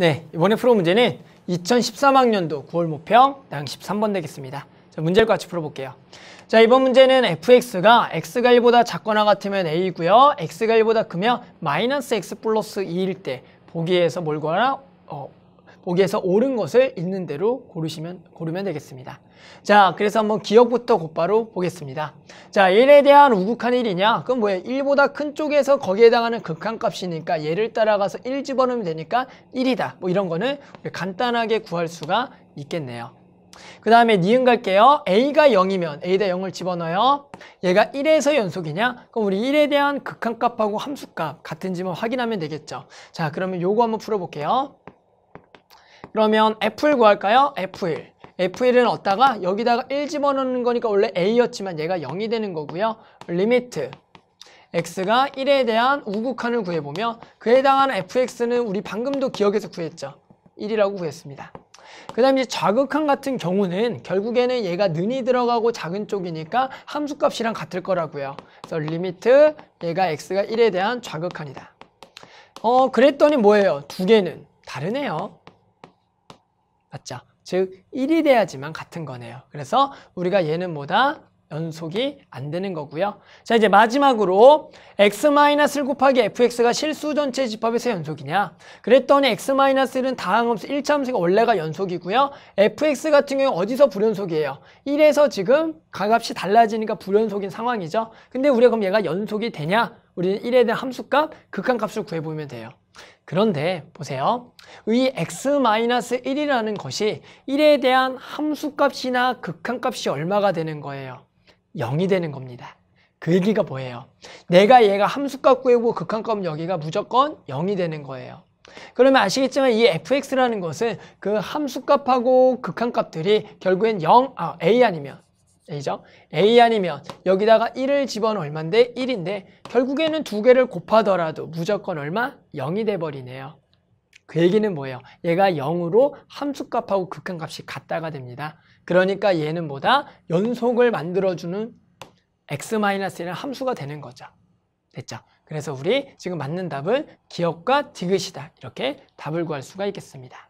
네, 이번에 풀어 문제는 2013학년도 9월 모평 양 13번 되겠습니다. 자, 문제를 같이 풀어볼게요. 자, 이번 문제는 fx가 x가 1보다 작거나 같으면 a이고요. x가 1보다 크면 마이너스 x 플러스 2일 때 보기에서 몰거나 어, 거기에서 옳은 것을 있는 대로 고르시면, 고르면 되겠습니다. 자, 그래서 한번 기억부터 곧바로 보겠습니다. 자, 1에 대한 우극한 1이냐? 그럼 뭐예요? 1보다 큰 쪽에서 거기에 해당하는 극한 값이니까 얘를 따라가서 1 집어넣으면 되니까 1이다. 뭐 이런 거는 간단하게 구할 수가 있겠네요. 그 다음에 니은 갈게요. a가 0이면 a 대 0을 집어넣어요. 얘가 1에서 연속이냐? 그럼 우리 1에 대한 극한값하고 함수값 같은지만 확인하면 되겠죠. 자 그러면 요거 한번 풀어볼게요. 그러면 F1 구할까요? F1. F1은 얻다가 여기다가 1 집어넣는 거니까 원래 A였지만 얘가 0이 되는 거고요. 리미트. x가 1에 대한 우극한을 구해보면 그에 해당하는 fx는 우리 방금도 기억해서 구했죠. 1이라고 구했습니다. 그 다음 이제 좌극한 같은 경우는 결국에는 얘가 는이 들어가고 작은 쪽이니까 함수값이랑 같을 거라고요. 그래서 리미트 얘가 x가 1에 대한 좌극한이다. 어 그랬더니 뭐예요? 두 개는 다르네요. 맞죠? 즉 1이 돼야지만 같은 거네요. 그래서 우리가 얘는 뭐다? 연속이 안 되는 거고요. 자 이제 마지막으로 x 를 곱하기 fx가 실수 전체 집합에서 연속이냐 그랬더니 x-1은 다항함수 1차함수가 원래가 연속이고요. fx 같은 경우 어디서 불연속이에요? 1에서 지금 가값이 달라지니까 불연속인 상황이죠. 근데 우리가 그럼 얘가 연속이 되냐? 우리는 1에 대한 함수값, 극한값을 구해보면 돼요. 그런데 보세요. 이 x-1이라는 것이 1에 대한 함수값이나 극한값이 얼마가 되는 거예요? 0이 되는 겁니다. 그 얘기가 뭐예요? 내가 얘가 함수값 구해고 극한값 여기가 무조건 0이 되는 거예요. 그러면 아시겠지만 이 fx라는 것은 그 함수값하고 극한값들이 결국엔 0, 아, a 아니면 A죠. A 아니면 여기다가 1을 집어넣으면 얼만데 1인데 결국에는 두 개를 곱하더라도 무조건 얼마? 0이 돼버리네요. 그 얘기는 뭐예요? 얘가 0으로 함수값하고 극한값이 같다가 됩니다. 그러니까 얘는 뭐다? 연속을 만들어주는 x-1은 함수가 되는 거죠. 됐죠? 그래서 우리 지금 맞는 답은 기억과 디귿이다. 이렇게 답을 구할 수가 있겠습니다.